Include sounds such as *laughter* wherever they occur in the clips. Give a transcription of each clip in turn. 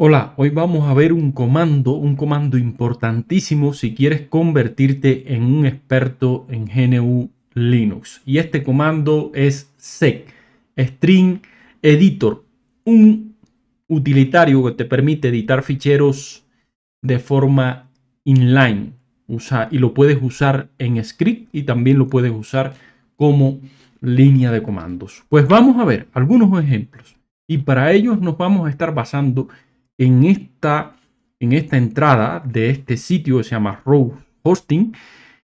Hola, hoy vamos a ver un comando, un comando importantísimo si quieres convertirte en un experto en GNU Linux. Y este comando es sec, string editor, un utilitario que te permite editar ficheros de forma inline. Usa, y lo puedes usar en script y también lo puedes usar como línea de comandos. Pues vamos a ver algunos ejemplos. Y para ellos nos vamos a estar basando en en esta, en esta entrada de este sitio que se llama Row Hosting.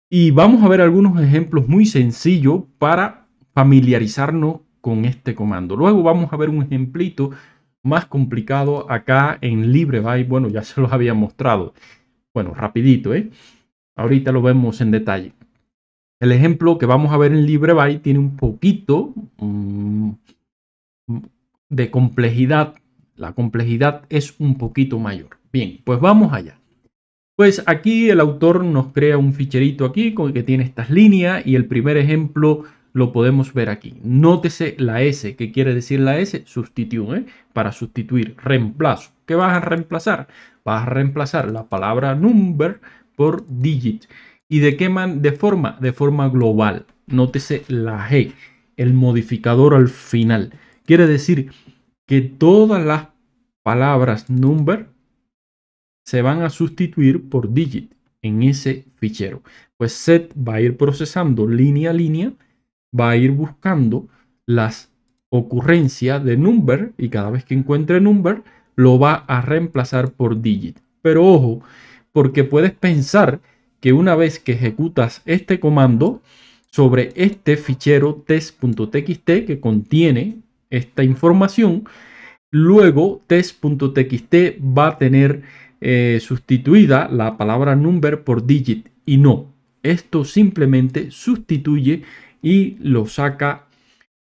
Y vamos a ver algunos ejemplos muy sencillos para familiarizarnos con este comando. Luego vamos a ver un ejemplito más complicado acá en LibreBy. Bueno, ya *laughs* se los había mostrado. Bueno, rapidito, ¿eh? Ahorita lo vemos en detalle. El ejemplo que vamos a ver en LibreBy tiene un poquito mm, de complejidad la complejidad es un poquito mayor. Bien, pues vamos allá. Pues aquí el autor nos crea un ficherito aquí con el que tiene estas líneas y el primer ejemplo lo podemos ver aquí. Nótese la S, ¿Qué quiere decir la S, sustituye, ¿eh? para sustituir, reemplazo. ¿Qué vas a reemplazar? Vas a reemplazar la palabra number por digit. ¿Y de qué man de forma? De forma global. Nótese la G, el modificador al final. Quiere decir que todas las palabras number se van a sustituir por digit en ese fichero. Pues set va a ir procesando línea a línea, va a ir buscando las ocurrencias de number y cada vez que encuentre number lo va a reemplazar por digit. Pero ojo, porque puedes pensar que una vez que ejecutas este comando sobre este fichero test.txt que contiene esta información, luego test.txt va a tener eh, sustituida la palabra number por digit y no. Esto simplemente sustituye y lo saca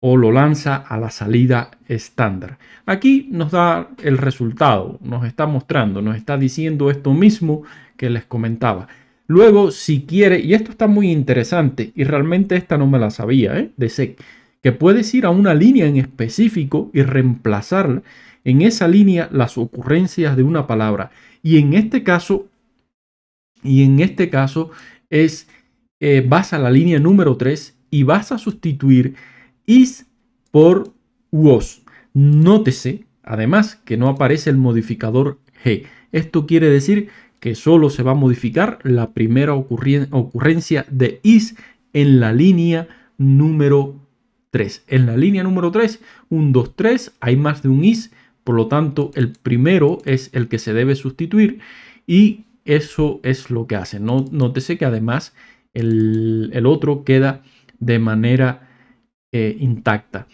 o lo lanza a la salida estándar. Aquí nos da el resultado, nos está mostrando, nos está diciendo esto mismo que les comentaba. Luego, si quiere, y esto está muy interesante, y realmente esta no me la sabía, ¿eh? de SEC que puedes ir a una línea en específico y reemplazar en esa línea las ocurrencias de una palabra. Y en este caso, y en este caso es, eh, vas a la línea número 3 y vas a sustituir is por was. Nótese, además, que no aparece el modificador g. Esto quiere decir que solo se va a modificar la primera ocurrencia de is en la línea número en la línea número 3, 1, 2, 3, hay más de un is, por lo tanto el primero es el que se debe sustituir y eso es lo que hace. nótese que además el, otro queda de manera eh, intacta.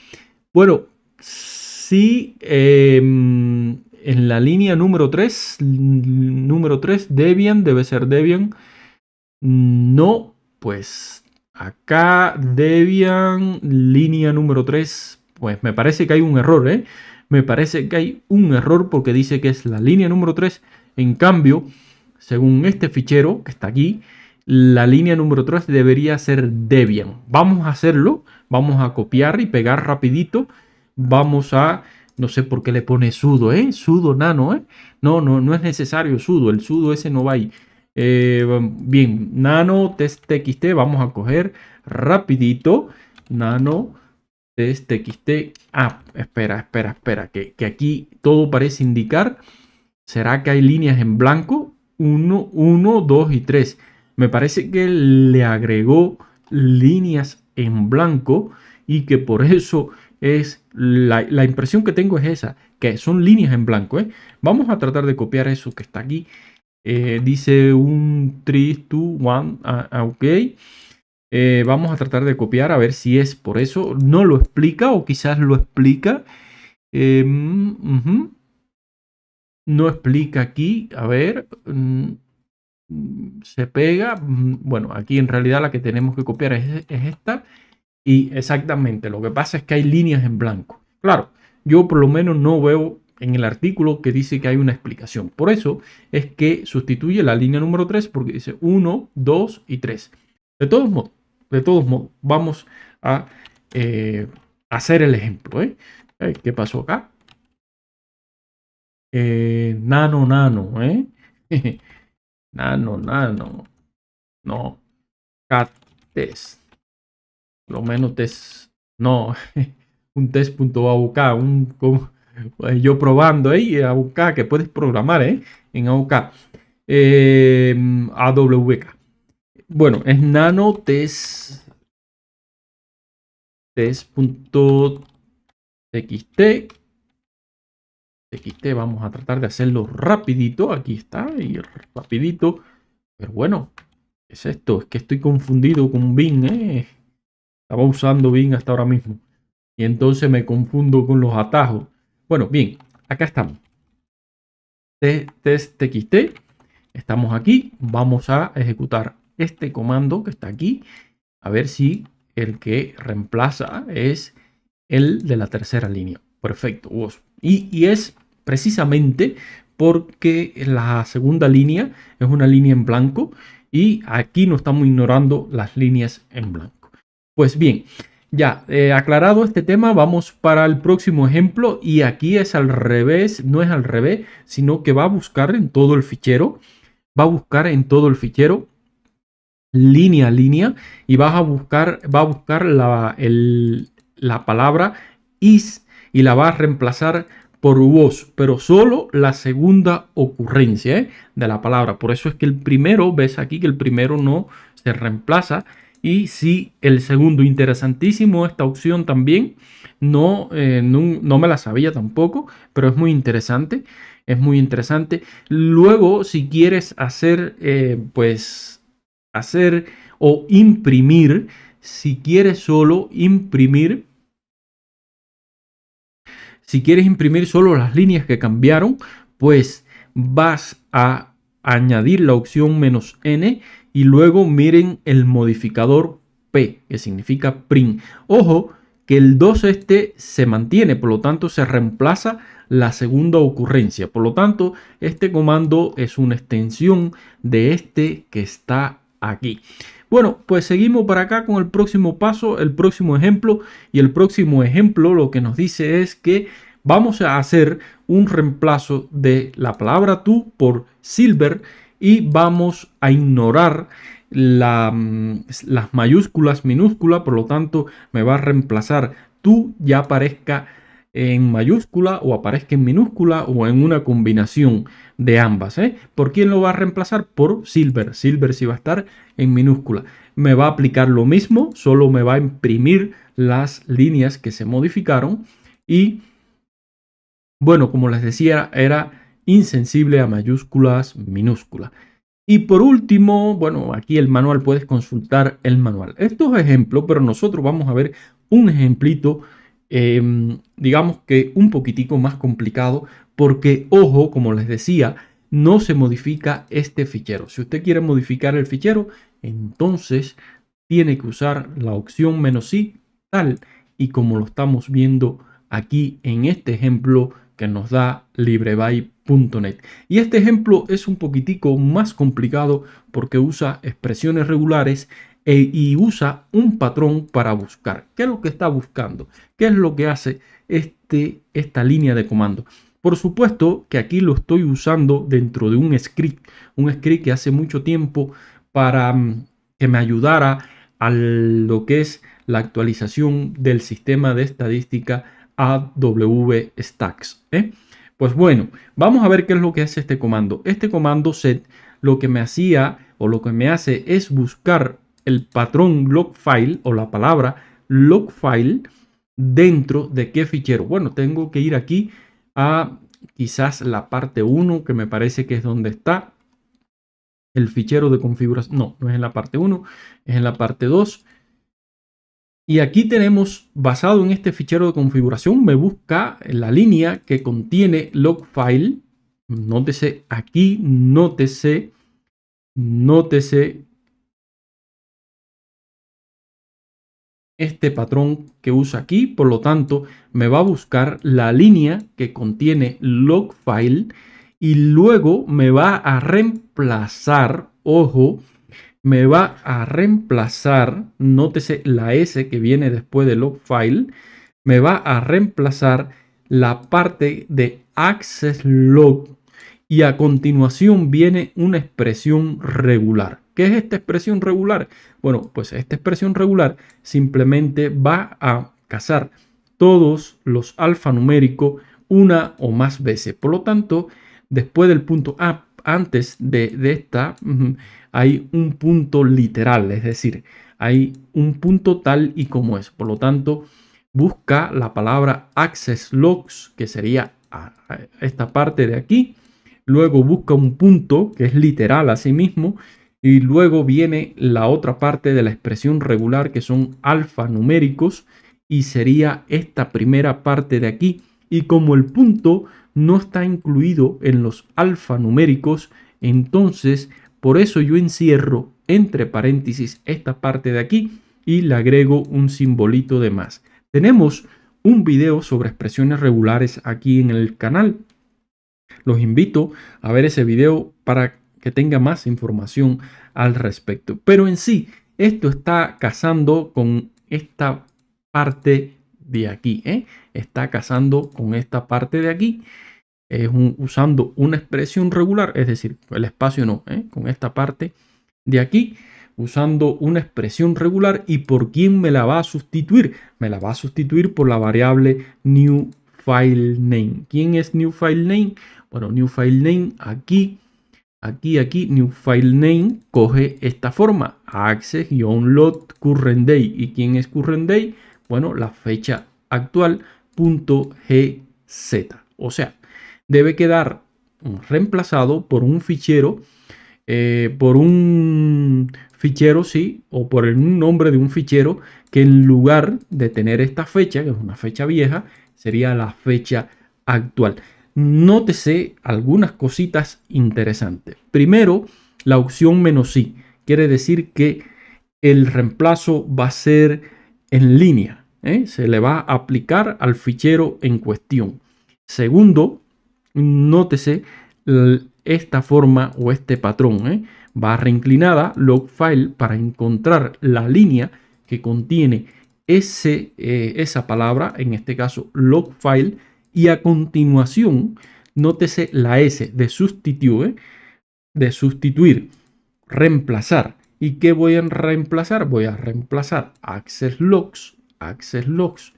Bueno, si em, en la línea número 3, número 3, Debian, debe ser Debian, no, pues Acá Debian, línea número 3. Pues me parece que hay un error, ¿eh? Me parece que hay un error porque dice que es la línea número 3. En cambio, según este fichero que está aquí, la línea número 3 debería ser Debian. Vamos a hacerlo, vamos a copiar y pegar rapidito. Vamos a, no sé por qué le pone sudo, ¿eh? Sudo nano, ¿eh? No, no, no es necesario sudo, el sudo ese no va ahí. Eh, bien, nano test txt, vamos a coger rapidito nano test txt. Ah, espera, espera, espera, que, aquí todo parece indicar. ¿Será que hay líneas en blanco? 1, 1, 2 y 3. Me parece que le agregó líneas en blanco y que por eso es la, impresión que tengo es esa, que son líneas en blanco. ¿eh? Vamos a tratar de copiar eso que está aquí eh, dice un 3, 2, 1, ok. Eh, vamos a tratar de copiar a ver si es por eso. No lo explica o quizás lo explica. Eh, no explica aquí. A ver. Mm, se pega. Mm, bueno, aquí en realidad la que tenemos que copiar es esta. Y exactamente, lo que pasa es que hay líneas en blanco. Claro, yo por lo menos no veo en el artículo que dice que hay una explicación. Por eso es que sustituye la línea número 3 porque dice 1, 2 y 3. De todos modos, de todos modos, vamos a eh, hacer el ejemplo. ¿eh? Eh, ¿Qué pasó acá? nano, nano, ¿eh? *laughs* nano, nano. No. Cat test. lo menos test. No. *laughs* un test.auk. Un, un, pues, yo probando ahí, ¿eh? AUK, que puedes programar ¿eh? en AUK. Em, AWK. Bueno, es nano nano Test.txt. Txt, vamos a tratar de hacerlo rapidito. Aquí está, y rapidito. Pero bueno, es esto? Es que estoy confundido con Bing, ¿eh? Estaba usando Bing hasta ahora mismo. Y entonces me confundo con los atajos. Bueno, bien, acá estamos. Test Estamos aquí. Vamos a ejecutar este comando que está aquí. A ver si el que reemplaza es el de la tercera línea. Perfecto. Y, y es precisamente porque la segunda línea es una línea en blanco y aquí no estamos ignorando las líneas en blanco. Pues bien, ya, eh, aclarado este tema, vamos para el próximo ejemplo y aquí es al revés, no es al revés, sino que va a buscar en todo el fichero, va a buscar en todo el fichero, línea a línea, y vas a buscar, va a buscar la, la palabra is y la va a reemplazar por vos, pero solo la segunda ocurrencia eh, de la palabra. Por eso es que el primero, ves aquí que el primero no se reemplaza, y sí, el segundo, interesantísimo esta opción también. Eh, no, me la sabía tampoco, pero es muy interesante. Es muy interesante. Luego, si quieres hacer, eh, pues, hacer o imprimir, si quieres solo imprimir, si quieres imprimir solo las líneas que cambiaron, pues vas a añadir la opción menos "-n", y luego miren el modificador P, que significa print. Ojo que el 2 este se mantiene, por lo tanto se reemplaza la segunda ocurrencia. Por lo tanto, este comando es una extensión de este que está aquí. Bueno, pues seguimos para acá con el próximo paso, el próximo ejemplo. Y el próximo ejemplo lo que nos dice es que vamos a hacer un reemplazo de la palabra tú por silver y vamos a ignorar mm, las mayúsculas minúsculas, por lo tanto me va a reemplazar tú ya aparezca en mayúscula o aparezca en minúscula o en una combinación de ambas. ¿eh? ¿Por quién lo va a reemplazar? Por Silver. Silver sí va a estar en minúscula. Me va a aplicar lo mismo, solo me va a imprimir las líneas que se modificaron y bueno, como les decía, era insensible a mayúsculas minúsculas. Y por último, bueno, aquí el manual, puedes consultar el manual. Estos es ejemplos, pero nosotros vamos a ver un ejemplito, em, digamos que un poquitico más complicado, porque, ojo, como les decía, no se modifica este fichero. Si usted quiere modificar el fichero, entonces tiene que usar la opción menos y tal y como lo estamos viendo aquí en este ejemplo que nos da LibreBy.net. Y este ejemplo es un poquitico más complicado porque usa expresiones regulares e, y usa un patrón para buscar. ¿Qué es lo que está buscando? ¿Qué es lo que hace este, esta línea de comando? Por supuesto que aquí lo estoy usando dentro de un script, un script que hace mucho tiempo para mm, que me ayudara a lo que es la actualización del sistema de estadística w Stacks. ¿eh? Pues bueno, vamos a ver qué es lo que hace este comando. Este comando set lo que me hacía o lo que me hace es buscar el patrón log file o la palabra log file dentro de qué fichero. Bueno, tengo que ir aquí a quizás la parte 1 que me parece que es donde está el fichero de configuración. No, no es en la parte 1, es en la parte 2. Y aquí tenemos, basado en este fichero de configuración, me busca la línea que contiene log file. Nótese aquí, nótese, nótese este patrón que usa aquí. Por lo tanto, me va a buscar la línea que contiene log file y luego me va a reemplazar, ojo, me va a reemplazar, nótese la S que viene después de log file, me va a reemplazar la parte de access log y a continuación viene una expresión regular. ¿Qué es esta expresión regular? Bueno, pues esta expresión regular simplemente va a cazar todos los alfanuméricos una o más veces. Por lo tanto, después del punto A antes de, esta hay un punto literal, es decir, hay un punto tal y como es. Por lo tanto, busca la palabra access logs, que sería esta parte de aquí. Luego busca un punto que es literal a sí mismo. Y luego viene la otra parte de la expresión regular que son alfanuméricos. Y sería esta primera parte de aquí. Y como el punto no está incluido en los alfanuméricos, entonces por eso yo encierro entre paréntesis esta parte de aquí y le agrego un simbolito de más. Tenemos un video sobre expresiones regulares aquí en el canal. Los invito a ver ese video para que tenga más información al respecto. Pero en sí, esto está casando con esta parte de aquí. ¿eh? Está casando con esta parte de aquí. Es un, usando una expresión regular, es decir, el espacio no, ¿eh? con esta parte de aquí, usando una expresión regular. ¿Y por quién me la va a sustituir? Me la va a sustituir por la variable new file name. ¿Quién es new file name? Bueno, new file name aquí aquí, aquí, new file name coge esta forma, access lot current day. ¿Y quién es current day? Bueno, la fecha actual, punto GZ. O sea, debe quedar reemplazado por un fichero, eh, por un fichero, sí, o por el nombre de un fichero que en lugar de tener esta fecha, que es una fecha vieja, sería la fecha actual. Nótese algunas cositas interesantes. Primero, la opción menos sí, Quiere decir que el reemplazo va a ser en línea. ¿eh? se le va a aplicar al fichero en cuestión. Segundo, nótese esta forma o este patrón. Barra ¿eh? inclinada, log file, para encontrar la línea que contiene ese, eh, esa palabra, en este caso log file, y a continuación, nótese la S de sustituir, de sustituir, reemplazar. ¿Y qué voy a reemplazar? Voy a reemplazar access logs access logs.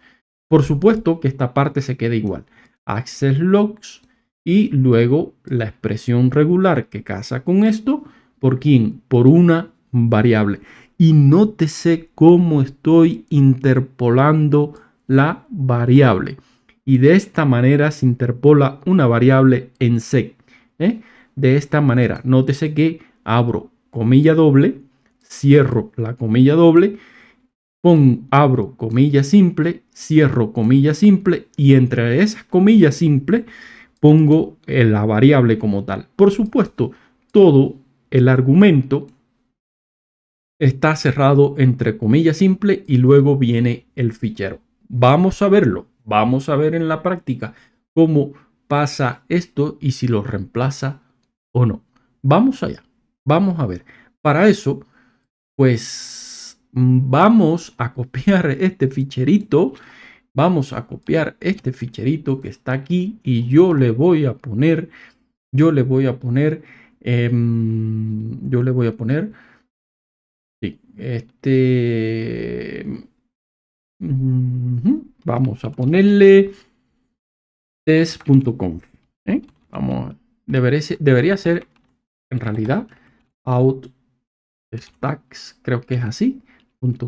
Por supuesto que esta parte se queda igual. Access logs y luego la expresión regular que casa con esto. ¿Por quién? Por una variable. Y nótese cómo estoy interpolando la variable. Y de esta manera se interpola una variable en C. ¿eh? De esta manera, nótese que abro comilla doble, cierro la comilla doble abro comilla simple, cierro comilla simple y entre esas comillas simple pongo eh, la variable como tal. Por supuesto, todo el argumento está cerrado entre comillas simple y luego viene el fichero. Vamos a verlo, vamos a ver en la práctica cómo pasa esto y si lo reemplaza o no. Vamos allá, vamos a ver. Para eso, pues Mm, vamos a copiar *laughs* este ficherito. Vamos a copiar este ficherito que está aquí y yo le voy a poner, yo le voy a poner, em, yo le voy a poner, sí, este, vamos a ponerle test.conf ¿eh? Vamos, debería, debería ser en realidad out stacks, creo que es así.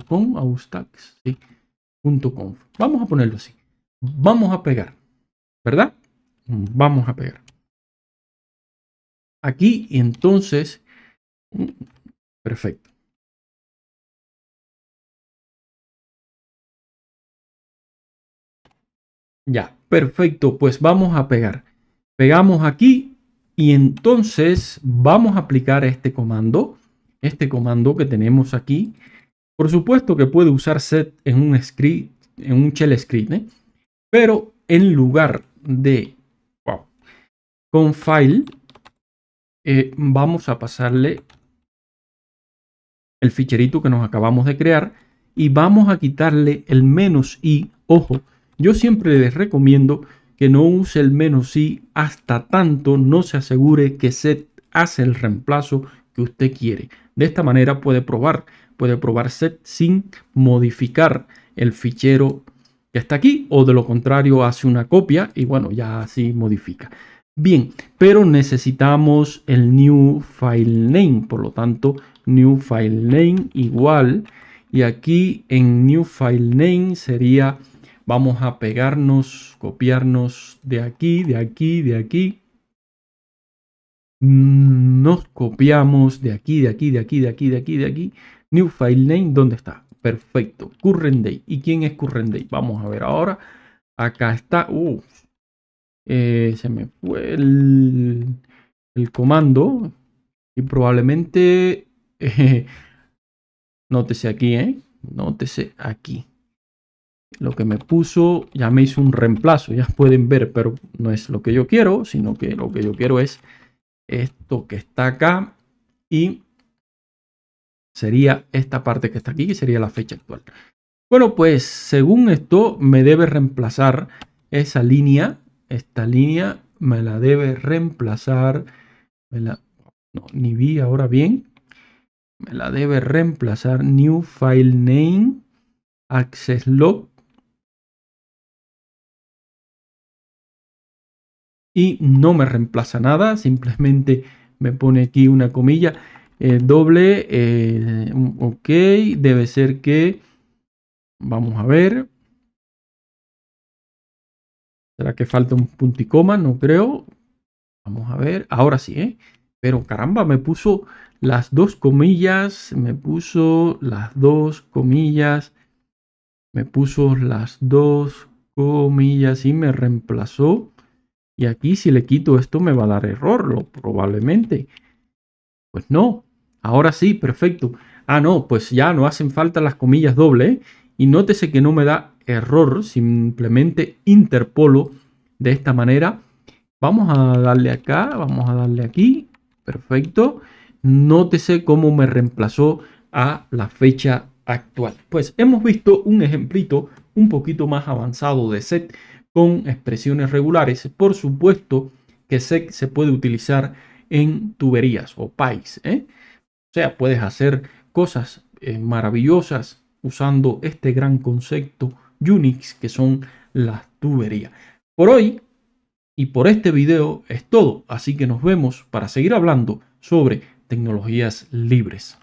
.com, austax, Vamos a ponerlo así. Vamos a pegar, ¿verdad? Vamos a pegar. Aquí entonces, perfecto. Ya, perfecto, pues vamos a pegar. Pegamos aquí y entonces vamos a aplicar este comando, este comando que tenemos aquí, por supuesto que puede usar set en un script, en un shell script, ¿eh? pero en lugar de con file, eh, vamos a pasarle el ficherito que nos acabamos de crear y vamos a quitarle el menos i. Ojo, yo siempre les recomiendo que no use el menos i hasta tanto no se asegure que set hace el reemplazo que usted quiere. De esta manera puede probar puede probar set sin modificar el fichero que está aquí o de lo contrario hace una copia y bueno, ya así modifica. Bien, pero necesitamos el new file name, por lo tanto, new file name igual y aquí en new file name sería vamos a pegarnos, copiarnos de aquí, de aquí, de aquí. Nos copiamos de aquí, de aquí, de aquí, de aquí, de aquí, de aquí. New file name, ¿dónde está? Perfecto. Current day. ¿Y quién es current day? Vamos a ver ahora. Acá está. Eh, se me fue el, comando. Y probablemente... *laughs* nótese aquí, ¿eh? Nótese aquí. Lo que me puso, ya me hizo un reemplazo, ya pueden ver, pero no es lo que yo quiero, sino que lo que yo quiero es esto que está acá y sería esta parte que está aquí, que sería la fecha actual. Bueno, pues según esto me debe reemplazar esa línea, esta línea me la debe reemplazar, me la, no, ni vi ahora bien, me la debe reemplazar new file name access log y no me reemplaza nada, simplemente me pone aquí una comilla doble, eh, mm, ok, debe ser que, vamos a ver, ¿será que falta un punto y coma? No creo, vamos a ver, ahora sí, ¿eh? pero caramba, me puso las dos comillas, me puso las dos comillas, me puso las dos comillas y me reemplazó. Y aquí si le quito esto me va a dar error, lo, probablemente. Pues no, Ahora sí, perfecto. Ah, no, pues ya no hacen falta las comillas doble. ¿eh? Y nótese que no me da error, simplemente interpolo de esta manera. Vamos a darle acá, vamos a darle aquí. Perfecto. Nótese cómo me reemplazó a la fecha actual. Pues hemos visto un ejemplito un poquito más avanzado de set con expresiones regulares. Por supuesto que set se puede utilizar en tuberías o pipes. ¿eh? O sea, puedes hacer cosas eh, maravillosas usando este gran concepto Unix que son las tuberías. Por hoy y por este video es todo, así que nos vemos para seguir hablando sobre tecnologías libres.